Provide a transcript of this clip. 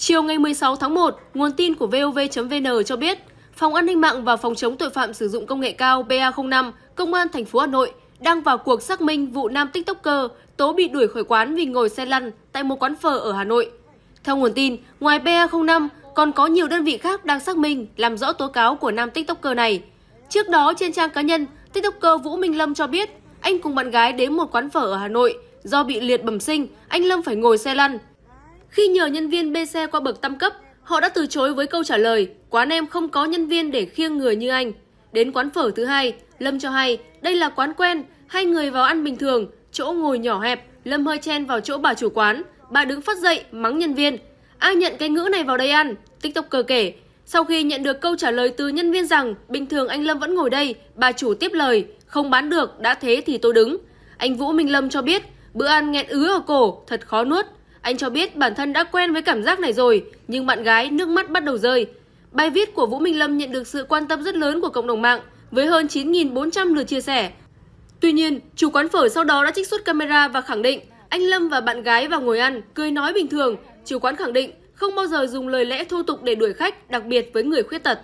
Chiều ngày 16 tháng 1, nguồn tin của VOV.vn cho biết, Phòng An ninh mạng và Phòng chống tội phạm sử dụng công nghệ cao BA05, Công an thành phố Hà Nội đang vào cuộc xác minh vụ nam TikToker tố bị đuổi khỏi quán vì ngồi xe lăn tại một quán phở ở Hà Nội. Theo nguồn tin, ngoài BA05 còn có nhiều đơn vị khác đang xác minh làm rõ tố cáo của nam TikToker này. Trước đó trên trang cá nhân, TikToker Vũ Minh Lâm cho biết anh cùng bạn gái đến một quán phở ở Hà Nội do bị liệt bẩm sinh, anh Lâm phải ngồi xe lăn khi nhờ nhân viên bê xe qua bậc tam cấp, họ đã từ chối với câu trả lời quán em không có nhân viên để khiêng người như anh. Đến quán phở thứ hai, Lâm cho hay đây là quán quen, hai người vào ăn bình thường, chỗ ngồi nhỏ hẹp, Lâm hơi chen vào chỗ bà chủ quán, bà đứng phát dậy mắng nhân viên. Ai nhận cái ngữ này vào đây ăn? TikTok TikToker kể, sau khi nhận được câu trả lời từ nhân viên rằng bình thường anh Lâm vẫn ngồi đây, bà chủ tiếp lời, không bán được, đã thế thì tôi đứng. Anh Vũ Minh Lâm cho biết, bữa ăn nghẹn ứ ở cổ, thật khó nuốt, anh cho biết bản thân đã quen với cảm giác này rồi, nhưng bạn gái nước mắt bắt đầu rơi. Bài viết của Vũ Minh Lâm nhận được sự quan tâm rất lớn của cộng đồng mạng với hơn 9.400 lượt chia sẻ. Tuy nhiên, chủ quán phở sau đó đã trích xuất camera và khẳng định anh Lâm và bạn gái vào ngồi ăn, cười nói bình thường. Chủ quán khẳng định không bao giờ dùng lời lẽ thô tục để đuổi khách, đặc biệt với người khuyết tật.